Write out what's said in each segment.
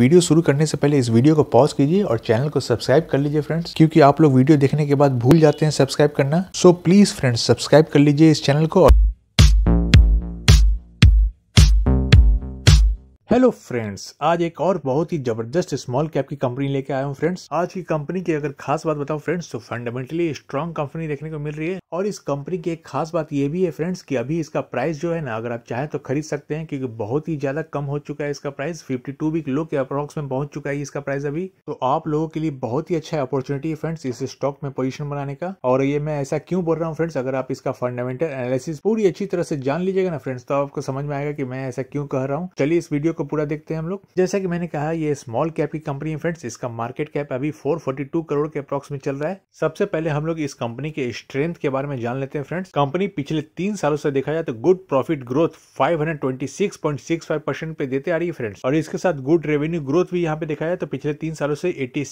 video शुरू करने से पहले इस वीडियो को पॉज कीजिए और चैनल को सब्सक्राइब कर लीजिए फ्रेंड्स क्योंकि आप लोग वीडियो देखने के बाद भूल जाते हैं सब्सक्राइब करना सो प्लीज फ्रेंड्स सब्सक्राइब कर लीजिए इस चैनल को और हेलो फ्रेंड्स आज एक और बहुत ही जबरदस्त स्मॉल कैप की कंपनी लेके आया हूँ फ्रेंड्स आज की कंपनी की अगर खास बात बताऊं फ्रेंड्स तो फंडामेंटली स्ट्रांग कंपनी देखने को मिल रही है और इस कंपनी की एक खास बात यह भी है फ्रेंड्स कि अभी इसका प्राइस जो है ना अगर आप चाहें तो खरीद सकते हैं क्योंकि बहुत ही ज्यादा कम हो चुका है इसका price fifty two week low के अप्रॉक्स में पहुंच चुका है इसका प्राइस अभी तो आप लोगों के लिए बहुत ही अच्छा अपॉर्चुनिटी है फ्रेंड्स इस स्टॉक में पोजिशन बनाने का और ये मैं ऐसा क्यों बोल रहा हूँ फ्रेंड्स अगर आप इसका फंडामेंटल एनालिसिस पूरी अच्छी तरह से जान लीजिएगा ना फ्रेंड्स तो आपको समझ में आएगा कि मैं ऐसा क्यों कह रहा हूँ चलिए इस वीडियो को पूरा देखते हैं हम लोग जैसा कि मैंने कहा ये स्मॉल कैप की कंपनी है फ्रेंड्स इसका मार्केट कैप अभी 442 करोड़ के अप्रोक्स में चल रहा है सबसे पहले हम लोग इस कंपनी के स्ट्रेंथ के बारे में जान लेते हैं फ्रेंड्स कंपनी पिछले तीन सालों से देखा जाए तो good profit growth five percent पे देते आ रही है फ्रेंड्स और इसके साथ गुड रेवेन्यू ग्रोथ भी यहाँ पे देखा जाए तो पिछले तीन सालों से एट्टी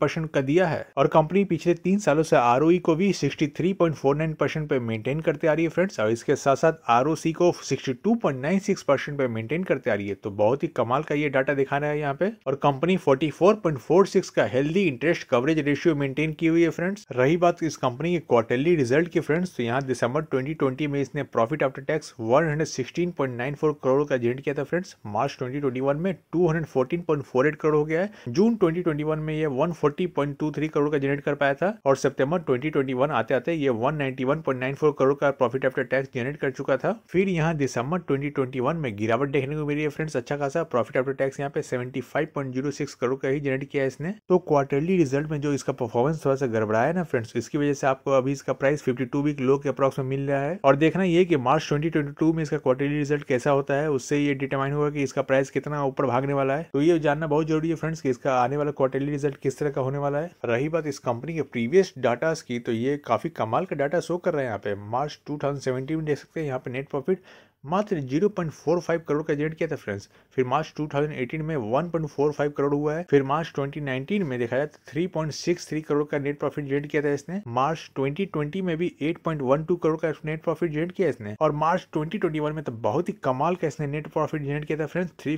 परसेंट का दिया है और कंपनी पिछले तीन सालों से आर e को भी सिक्सटी परसेंट पे मेंटेन करते आ रही है फ्रेंड्स और इसके साथ साथ आर को सिक्सटी परसेंट पे मेंटेन करते आ रही है चाहिए तो बहुत ही कमाल का ये डाटा दिखाना है यहाँ पे और कंपनी 44.46 का healthy interest coverage ratio maintain की हुई है फ्रेंड्स रही बात इस कंपनी के क्वार्टरली रिजल्ट की फ्रेंड्स तो यहाँ दिसंबर 2020 में इसने प्रॉफिट आफ्टर टैक्स 116.94 करोड़ का जेनरेट किया था फ्रेंड्स मार्च 2021 में 214.48 करोड़ हो गया है जून 2021 में यह 140.23 करोड़ का जेनरेट कर पाया था और सितंबर 2021 आते आते ये 191.94 करोड़ का प्रॉफिट आफ्टर टैक्स जनरेट कर चुका था फिर यहाँ दिसंबर 2021 में गिरावट देखने को मिली है फ्रेंड्स अच्छा खासा प्रॉफिट आफ्टर टैक्स यहाँ पे 75.06 करोड़ का ही जनरेट किया है इसने तो क्वार्टरली रिजल्ट में जो इसका परफॉर्मेंस थोड़ा सा गड़बड़ा है ना फ्रेंड्स तो इसकी वजह से आपको अभी इसका प्राइस 52 वीक लो के अप्रॉक्स में मिल रहा है और देखना ये कि मार्च 2022 में इसका क्वार्टरली रिजल्ट कैसा होता है उससे ये डिटरमाइन होगा कि इसका प्राइस कितना ऊपर भागने वाला है तो ये जानना बहुत जरूरी है फ्रेंड्स कि इसका आने वाला क्वार्टरली रिजल्ट किस तरह का होने वाला है रही बात इस कंपनी के प्रीवियस डाटा की तो ये काफी कमाल का डाटा शो कर रहा है यहाँ पे मार्च टू में देख सकते हैं यहाँ पे नेट प्रॉफिट मात्र 0.45 करोड़ का जनरेट किया था फ्रेंड्स फिर मार्च 2018 में 1.45 करोड़ हुआ है फिर मार्च 2019 में देखा जाए तो 3.63 करोड़ का नेट प्रॉफिट जनरेट किया था इसने मार्च 2020 में भी 8.12 करोड़ का नेट प्रॉफिट जनरेट किया इसने और मार्च 2021 में तो बहुत ही कमाल का इसने नेट प्रॉफिट जनरेट किया था फ्रेंड्स थ्री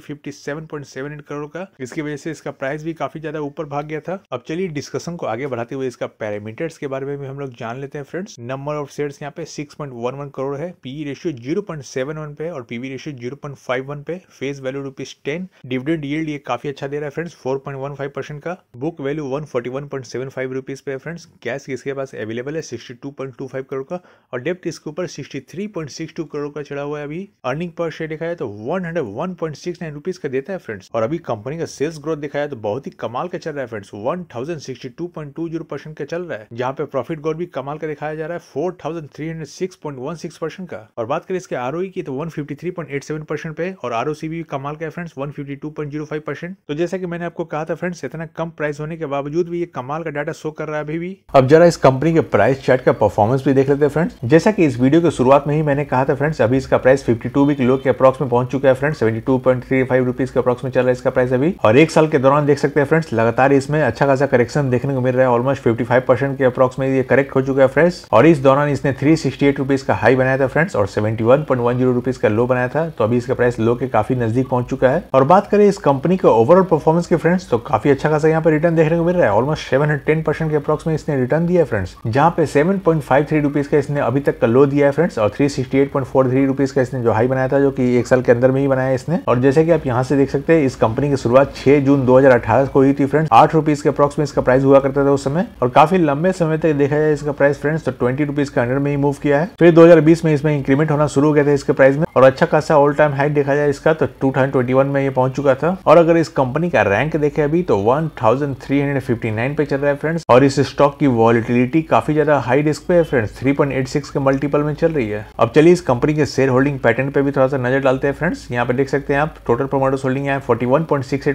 करोड़ का इसकी वजह से इसका प्राइस भी काफी ज्यादा ऊपर भाग गया था अब चलिए डिस्कशन को आगे बढ़ाते हुए इसका पैरामीटर्स के बारे में भी हम लोग जान लेते हैं फ्रेंड्स नंबर ऑफ शेयर यहाँ पे सिक्स करोड़ है पी रेशियो जीरो 0.71 पे और पीवी रेशियो जीरो पॉइंट पे face value rupees ten dividend ये काफी अच्छा दे रहा है फ्रेंड्स फोर परसेंट का book value one forty rupees पे फ्रेंड्स कैश इसके पास अवेलेबल है सिक्सटी करोड़ का और डेप्ट इसके ऊपर सिक्सटी करोड़ का चढ़ा हुआ है अभी अर्निंग पर शेयर दिखाया तो वन हंड्रेड रुपीज का देता है फ्रेंड्स और अभी कंपनी का सेल्स ग्रोथ दिखाया तो बहुत ही कमाल का चल रहा है फ्रेंड्स वन थाउजेंड का चल रहा है जहाँ पे प्रॉफिट ग्रोथ भी कमाल का दिखाया जा रहा है फोर का और बात करें इसके आरओई e की तो 153.87 परसेंट पे और आर भी कमाल का है फ्रेंड्स 152.05 परसेंट तो जैसा कि मैंने आपको कहा था फ्रेंड्स इतना कम प्राइस होने के बावजूद भी ये कमाल का डाटा शो कर रहा है अभी भी अब जरा इस कंपनी के प्राइस चार्ट का परफॉर्मेंस भी देख लेते हैं फ्रेंड्स जैसा कि इस वीडियो के शुरुआत में ही मैंने कहा था फ्रेंड्स अभी इसका price fifty two week low के अप्रॉक्स में पहुंच चुका है फ्रेंड्स सेवेंटी टू के अप्रॉक्स में चल रहा है इसका प्राइस अभी और एक साल के दौरान देख सकते हैं फ्रेंड्स लगातार इसमें अच्छा खासा करेक्शन देखने को मिल रहा है ऑलमोस्ट फिफ्टी के अप्रॉक्स में ये करेक्ट हो चुका है फ्रेंड्स और इस दौरान इसने थ्री सिक्सटी एट रुपीज का हाई बनाया था फ्रेंड्स और seventy one point one zero rupees का लो बनाया था तो अभी इसका प्राइस लो के काफ़ी नज़दीक पहुंच चुका है और बात करें इस कंपनी के ओवरऑल परफॉर्मेंस के फ्रेंड्स तो काफ़ी अच्छा खासा यहाँ पर रिटर्न देखने को मिल रहा है ऑलमोस्ट सेवन के अप्रॉक्स में इसने रिटर्न दिया है फ्रेंड्स जहाँ पे सेवन पॉइंट का इसने अभी तक का लो दिया है फ्रेंड्स और थ्री सिक्सटी का इसने जो हाई बनाया था जो की एक साल के अंदर में ही बनाया इसने और जैसे कि आप यहाँ से देख सकते हैं इस कंपनी की शुरुआत छह जून दो को हुई थी फ्रेंड्स आठ रुपीज के अप्रॉक्स में इसका प्राइस हुआ करता था उस समय और काफी लंबे समय तक देखा जाए इसका प्राइस फ्रेंड्स तो ट्वेंटी रुपीज का अंडर में ही मूव किया है फिर 2020 में इसमें इंक्रीमेंट होना शुरू हो गया था इसके प्राइस में और अच्छा खासा ऑल टाइम हाइट देखा जाए इसका तो 2021 में ये पहुंच चुका था और अगर इस कंपनी का रैंक देखे अभी तो 1359 पे चल रहा है फ्रेंड्स और इस स्टॉक की वॉलिटिलिटी काफी ज्यादा हाई रिस्क पे है फ्रेंड्स थ्री के मल्टीपल में चल रही है अब चलिए इस कंपनी के शेयर होल्डिंग पैटर्न पे भी थोड़ा सा नजर डालते हैं फ्रेंड्स यहाँ पे देख सकते हैं आप टोटल प्रोमोटर्स होल्डिंग है फोर्टी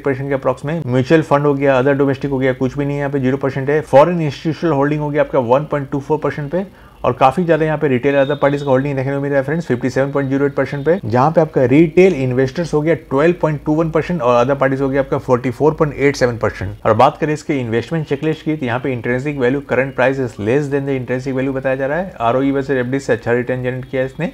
के अप्रॉक्स में म्यूचुअल फंड हो गया अदर डोमेस्टिक हो गया कुछ भी नहीं यहाँ पे जीरो है फॉरन इंस्टीट्यूशनल होल्डिंग हो गया आपका वन पे और काफी ज्यादा यहाँ पे रिटेल अदर पार्टीज का होल्डिंग देखने को मिल रहा है फ्रेंड्स 57.08 परसेंट पे जहाँ पे आपका रिटेल इन्वेस्टर्स हो गया 12.21 परसेंट और अदर पार्टीज हो गया आपका 44.87 परसेंट और बात करें इसके इन्वेस्टमेंट चेकलिस्ट की तो यहाँ पे intrinsic value current price is less than the intrinsic value बताया जा रहा है आरओ e वैसे एफडी से अच्छा रिटर्न जनरेट किया इसने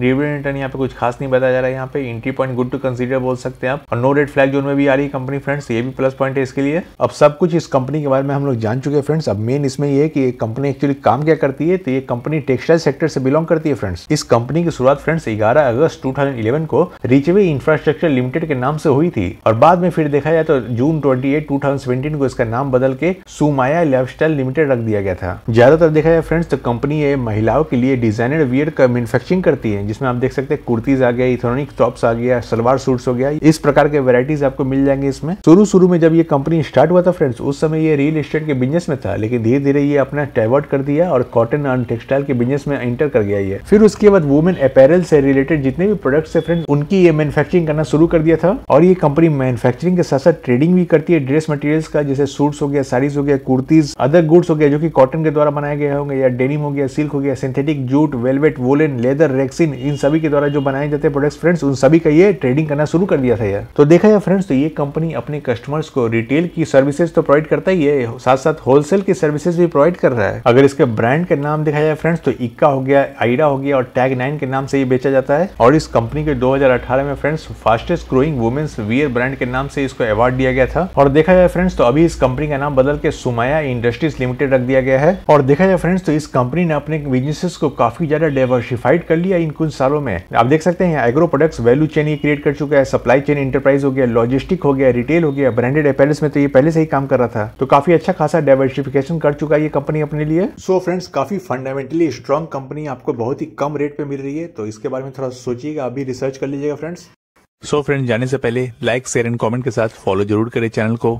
डिविडेंड रिटर्न यहाँ पे कुछ खास नहीं बताया जा रहा है यहाँ पे entry point good to consider बोल सकते हैं आप और नो रेड फ्लैग जोन में भी आ रही है कंपनी फ्रेंड्स ये भी प्लस पॉइंट है इसके लिए अब सब कुछ इस कंपनी के बारे में हम लोग जान चुके हैं फ्रेंड्स अब मेन इसमें ये है कि कंपनी एक्चुअली काम क्या करती है तो ये कंपनी टेक्सटाइल सेक्टर से बिलोंग करती है फ्रेंड्स इस कंपनी की शुरुआत फ्रेंड्स ग्यारह अगस्त टू को रिचवे इंफ्रास्ट्रक्चर लिमिटेड के नाम से हुई थी और बाद में फिर देखा जाए तो जून ट्वेंटी एट को इसका नाम बदल के सुमाया लाइफ लिमिटेड रख दिया गया था ज्यादातर देखा जाए फ्रेंड्स तो कंपनी ये महिलाओं के लिए डिजाइनर वियर का मैन्युफैक्चरिंग करती है हैं जिसमें आप देख सकते हैं कुर्तीज आ गया इथोनिक टॉप्स आ गया सलवार सूट्स हो गया इस प्रकार के वेराइटीज आपको मिल जाएंगे इसमें शुरू शुरू में जब ये कंपनी स्टार्ट हुआ था फ्रेंड्स उस समय ये रियल एस्टेट के बिजनेस में था लेकिन धीरे धीरे ये अपना डाइवर्ट कर दिया और कॉटन एंड टेक्सटाइल के बिजनेस में एंटर कर गया ये फिर उसके बाद वुमेन अपेरल से रिलेटेड जितने भी प्रोडक्ट्स है फ्रेंड्स उनकी ये मैन्युफैक्चरिंग करना शुरू कर दिया था और ये कंपनी मैनुफेक्चरिंग के साथ साथ ट्रेडिंग भी करती है ड्रेस मटेरियल्स का जैसे सूट्स हो गया साड़ीज हो गया कुर्तीज अदर गुड्स हो गया जो कि कॉटन के द्वारा बनाए गए होंगे या डेनिम हो गया सिल्क हो गया synthetic jute velvet woollen leather rexine इन सभी के द्वारा जो बनाए जाते हैं प्रोडक्ट्स फ्रेंड्स उन सभी का ये ट्रेडिंग करना शुरू कर दिया था यार तो देखा जाए फ्रेंड्स तो ये कंपनी अपने कस्टमर्स को रिटेल की सर्विसेज तो प्रोवाइड करता ही है साथ साथ होलसेल की सर्विसेज भी प्रोवाइड कर रहा है अगर इसके ब्रांड के नाम देखा जाए फ्रेंड्स तो इक्का हो गया आइडा हो गया और टैग नाइन के नाम से ये बेचा जाता है और इस कंपनी के दो में friends fastest growing women's wear brand के नाम से इसको अवार्ड दिया गया था और देखा जाए फ्रेंड्स तो अभी इस कंपनी का नाम बदल के सुमाया इंडस्ट्रीज लिमिटेड रख दिया गया है और देखा जाए फ्रेंड्स तो इस कंपनी ने अपने बिजनेसेस को काफी ज्यादा डाइवर्सिफाइड कर लिया इनको कुछ सालों में आप देख सकते हैं एग्रो प्रोडक्ट्स वैल्यू चेन ये क्रिएट कर चुका है सप्लाई चेन इंटरप्राइज हो गया लॉजिस्टिक हो गया रिटेल हो गया ब्रांडेड अपेरेंस में तो ये पहले से ही काम कर रहा था तो काफी अच्छा खासा डाइवर्सिफिकेशन कर चुका है ये कंपनी अपने लिए सो so फ्रेंड्स काफी फंडामेंटली स्ट्रॉन्ग कंपनी आपको बहुत ही कम रेट पे मिल रही है तो इसके बारे में थोड़ा सोचिएगा अभी रिसर्च कर लीजिएगा फ्रेंड्स सो so फ्रेंड्स जाने से पहले लाइक शेयर एंड कमेंट के साथ फॉलो जरूर करें चैनल को